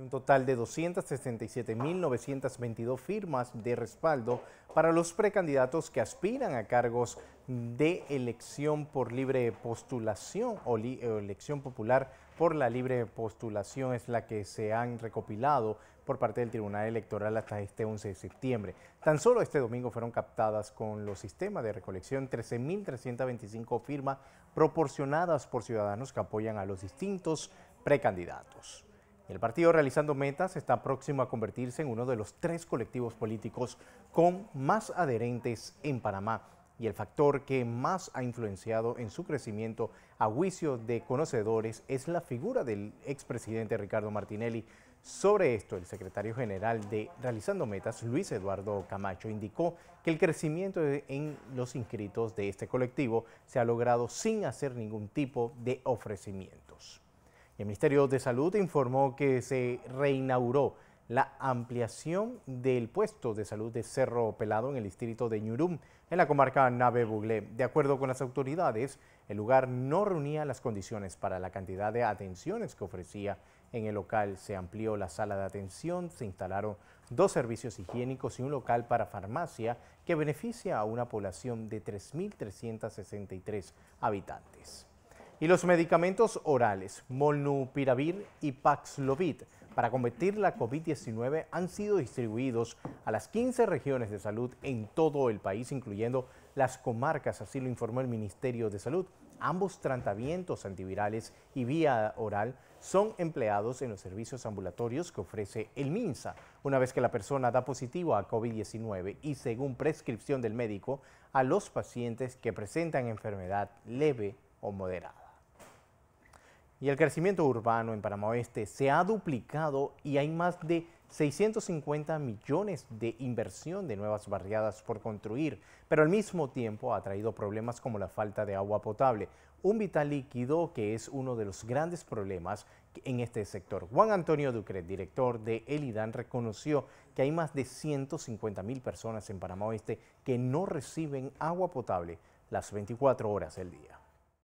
un total de 267.922 firmas de respaldo para los precandidatos que aspiran a cargos de elección por libre postulación o elección popular por la libre postulación es la que se han recopilado por parte del Tribunal Electoral hasta este 11 de septiembre. Tan solo este domingo fueron captadas con los sistemas de recolección 13.325 firmas proporcionadas por ciudadanos que apoyan a los distintos precandidatos. El partido Realizando Metas está próximo a convertirse en uno de los tres colectivos políticos con más adherentes en Panamá y el factor que más ha influenciado en su crecimiento a juicio de conocedores es la figura del expresidente Ricardo Martinelli. Sobre esto, el secretario general de Realizando Metas, Luis Eduardo Camacho, indicó que el crecimiento en los inscritos de este colectivo se ha logrado sin hacer ningún tipo de ofrecimientos. El Ministerio de Salud informó que se reinauguró la ampliación del puesto de salud de Cerro Pelado en el distrito de Ñurum, en la comarca Nave Buglé. De acuerdo con las autoridades, el lugar no reunía las condiciones para la cantidad de atenciones que ofrecía. En el local se amplió la sala de atención, se instalaron dos servicios higiénicos y un local para farmacia que beneficia a una población de 3.363 habitantes y los medicamentos orales Molnupiravir y Paxlovid para combatir la COVID-19 han sido distribuidos a las 15 regiones de salud en todo el país, incluyendo las comarcas, así lo informó el Ministerio de Salud. Ambos tratamientos antivirales y vía oral son empleados en los servicios ambulatorios que ofrece el MINSA. Una vez que la persona da positivo a COVID-19 y según prescripción del médico, a los pacientes que presentan enfermedad leve o moderada y el crecimiento urbano en Panamá Oeste se ha duplicado y hay más de 650 millones de inversión de nuevas barriadas por construir, pero al mismo tiempo ha traído problemas como la falta de agua potable, un vital líquido que es uno de los grandes problemas en este sector. Juan Antonio Ducret, director de El reconoció que hay más de 150 mil personas en Panamá Oeste que no reciben agua potable las 24 horas del día.